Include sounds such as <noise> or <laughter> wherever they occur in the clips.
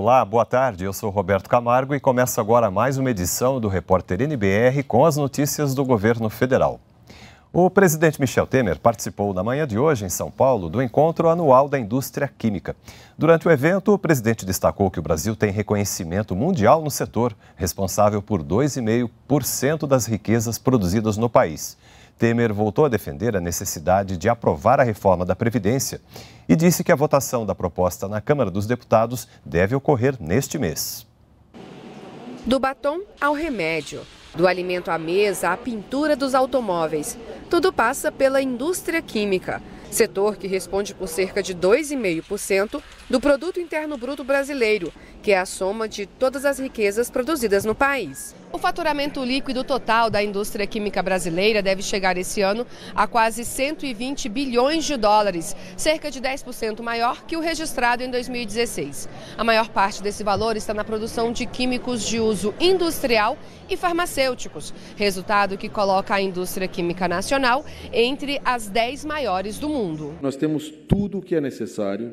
Olá, boa tarde. Eu sou Roberto Camargo e começa agora mais uma edição do Repórter NBR com as notícias do governo federal. O presidente Michel Temer participou na manhã de hoje, em São Paulo, do encontro anual da indústria química. Durante o evento, o presidente destacou que o Brasil tem reconhecimento mundial no setor, responsável por 2,5% das riquezas produzidas no país. Temer voltou a defender a necessidade de aprovar a reforma da Previdência e disse que a votação da proposta na Câmara dos Deputados deve ocorrer neste mês. Do batom ao remédio, do alimento à mesa à pintura dos automóveis, tudo passa pela indústria química, setor que responde por cerca de 2,5% do produto interno bruto brasileiro que é a soma de todas as riquezas produzidas no país. O faturamento líquido total da indústria química brasileira deve chegar esse ano a quase 120 bilhões de dólares, cerca de 10% maior que o registrado em 2016. A maior parte desse valor está na produção de químicos de uso industrial e farmacêuticos, resultado que coloca a indústria química nacional entre as 10 maiores do mundo. Nós temos tudo o que é necessário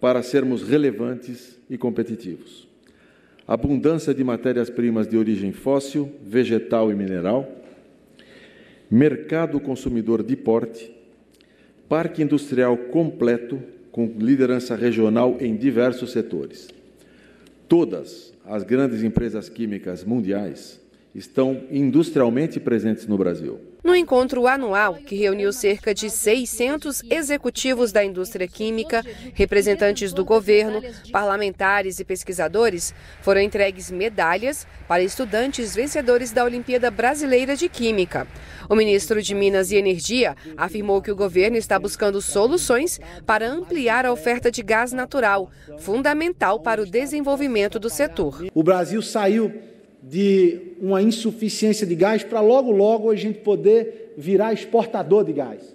para sermos relevantes e competitivos. Abundância de matérias-primas de origem fóssil, vegetal e mineral, mercado consumidor de porte, parque industrial completo com liderança regional em diversos setores. Todas as grandes empresas químicas mundiais estão industrialmente presentes no Brasil. No encontro anual, que reuniu cerca de 600 executivos da indústria química, representantes do governo, parlamentares e pesquisadores, foram entregues medalhas para estudantes vencedores da Olimpíada Brasileira de Química. O ministro de Minas e Energia afirmou que o governo está buscando soluções para ampliar a oferta de gás natural, fundamental para o desenvolvimento do setor. O Brasil saiu de uma insuficiência de gás para logo, logo a gente poder virar exportador de gás.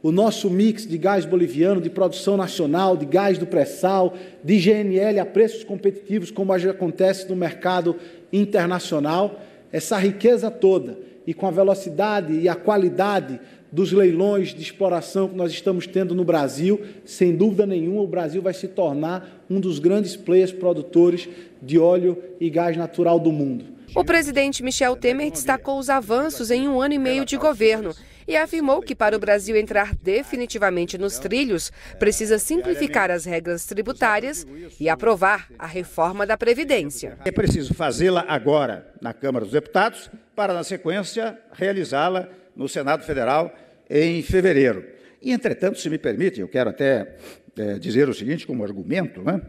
O nosso mix de gás boliviano, de produção nacional, de gás do pré-sal, de GNL a preços competitivos, como já acontece no mercado internacional, essa riqueza toda e com a velocidade e a qualidade dos leilões de exploração que nós estamos tendo no Brasil, sem dúvida nenhuma, o Brasil vai se tornar um dos grandes players produtores de óleo e gás natural do mundo. O presidente Michel Temer destacou os avanços em um ano e meio de governo e afirmou que para o Brasil entrar definitivamente nos trilhos, precisa simplificar as regras tributárias e aprovar a reforma da Previdência. É preciso fazê-la agora na Câmara dos Deputados para, na sequência, realizá-la no Senado Federal em fevereiro. E, entretanto, se me permite, eu quero até é, dizer o seguinte como argumento, né?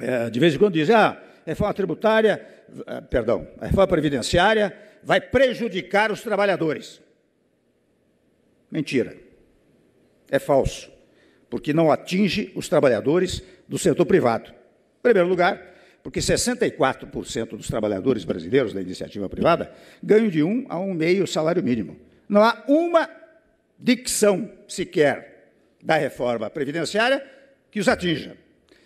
É, de vez em quando dizem, ah, reforma tributária, eh, perdão, a reforma previdenciária vai prejudicar os trabalhadores. Mentira. É falso, porque não atinge os trabalhadores do setor privado. Em primeiro lugar, porque 64% dos trabalhadores brasileiros da iniciativa privada ganham de um a um meio salário mínimo. Não há uma dicção sequer da reforma previdenciária que os atinja.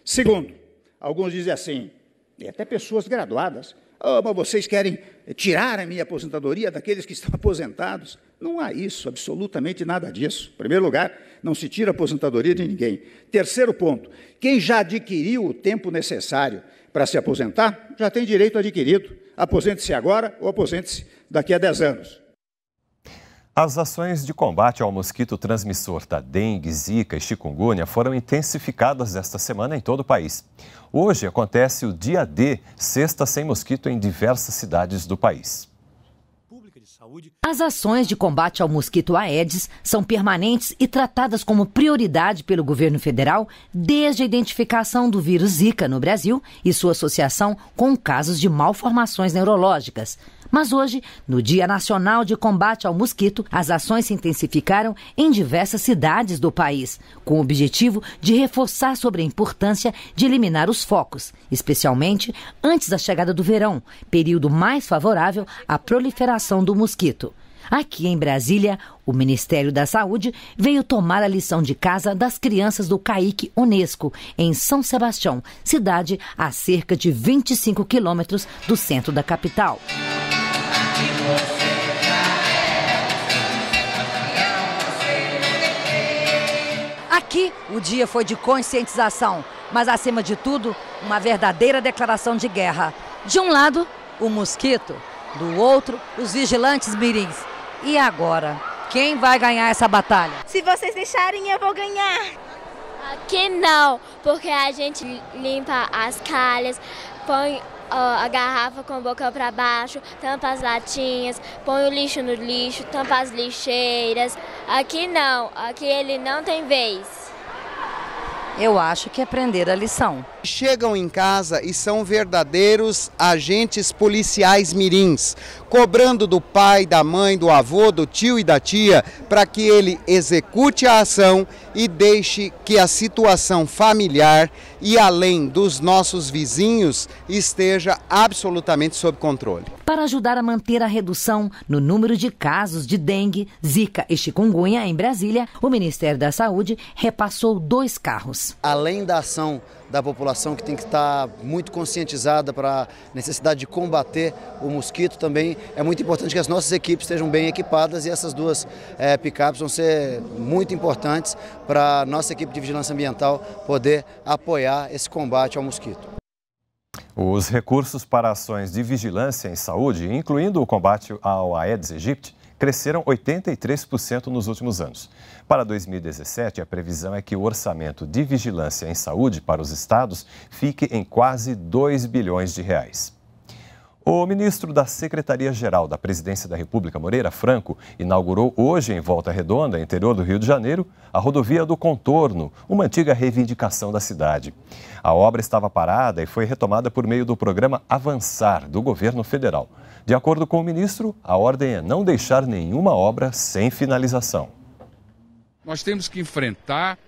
Segundo, alguns dizem assim: e até pessoas graduadas. Oh, mas vocês querem tirar a minha aposentadoria daqueles que estão <laughs> aposentados? Não há isso, absolutamente nada disso. Em primeiro lugar, não se tira a aposentadoria de ninguém. Terceiro ponto: quem já adquiriu o tempo necessário para se aposentar, já tem direito adquirido. Aposente-se agora ou aposente-se daqui a 10 anos. As ações de combate ao mosquito transmissor da dengue, zika e chikungunya foram intensificadas esta semana em todo o país. Hoje acontece o dia D, sexta sem mosquito em diversas cidades do país. As ações de combate ao mosquito Aedes são permanentes e tratadas como prioridade pelo governo federal desde a identificação do vírus Zika no Brasil e sua associação com casos de malformações neurológicas. Mas hoje, no Dia Nacional de Combate ao Mosquito, as ações se intensificaram em diversas cidades do país, com o objetivo de reforçar sobre a importância de eliminar os focos, especialmente antes da chegada do verão, período mais favorável à proliferação do mosquito. Aqui em Brasília, o Ministério da Saúde veio tomar a lição de casa das crianças do CAIC Unesco, em São Sebastião, cidade a cerca de 25 quilômetros do centro da capital. Aqui, o dia foi de conscientização, mas acima de tudo, uma verdadeira declaração de guerra. De um lado, o mosquito, do outro, os vigilantes mirins. E agora, quem vai ganhar essa batalha? Se vocês deixarem, eu vou ganhar. Aqui não, porque a gente limpa as calhas, põe a garrafa com a boca para baixo, tampa as latinhas, põe o lixo no lixo, tampa as lixeiras. Aqui não, aqui ele não tem vez eu acho que é aprender a lição. Chegam em casa e são verdadeiros agentes policiais mirins, cobrando do pai, da mãe, do avô, do tio e da tia para que ele execute a ação e deixe que a situação familiar e além dos nossos vizinhos esteja absolutamente sob controle para ajudar a manter a redução no número de casos de dengue, zika e chikungunya em Brasília, o Ministério da Saúde repassou dois carros. Além da ação da população que tem que estar muito conscientizada para a necessidade de combater o mosquito também. É muito importante que as nossas equipes estejam bem equipadas e essas duas é, picapes vão ser muito importantes para a nossa equipe de vigilância ambiental poder apoiar esse combate ao mosquito. Os recursos para ações de vigilância em saúde, incluindo o combate ao Aedes aegypti, cresceram 83% nos últimos anos. Para 2017, a previsão é que o orçamento de vigilância em saúde para os estados fique em quase 2 bilhões de reais. O ministro da Secretaria-Geral da Presidência da República, Moreira Franco, inaugurou hoje em Volta Redonda, interior do Rio de Janeiro, a rodovia do Contorno, uma antiga reivindicação da cidade. A obra estava parada e foi retomada por meio do programa Avançar, do governo federal. De acordo com o ministro, a ordem é não deixar nenhuma obra sem finalização. Nós temos que enfrentar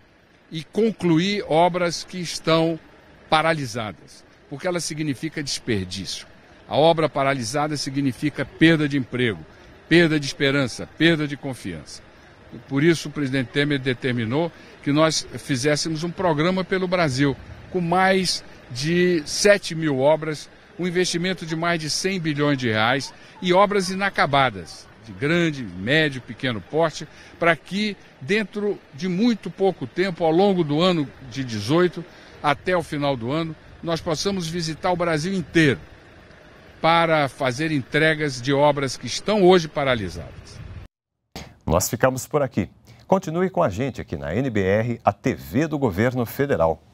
e concluir obras que estão paralisadas, porque elas significam desperdício. A obra paralisada significa perda de emprego, perda de esperança, perda de confiança. Por isso, o presidente Temer determinou que nós fizéssemos um programa pelo Brasil, com mais de 7 mil obras, um investimento de mais de 100 bilhões de reais e obras inacabadas, de grande, médio, pequeno porte, para que, dentro de muito pouco tempo, ao longo do ano de 18 até o final do ano, nós possamos visitar o Brasil inteiro para fazer entregas de obras que estão hoje paralisadas. Nós ficamos por aqui. Continue com a gente aqui na NBR, a TV do Governo Federal.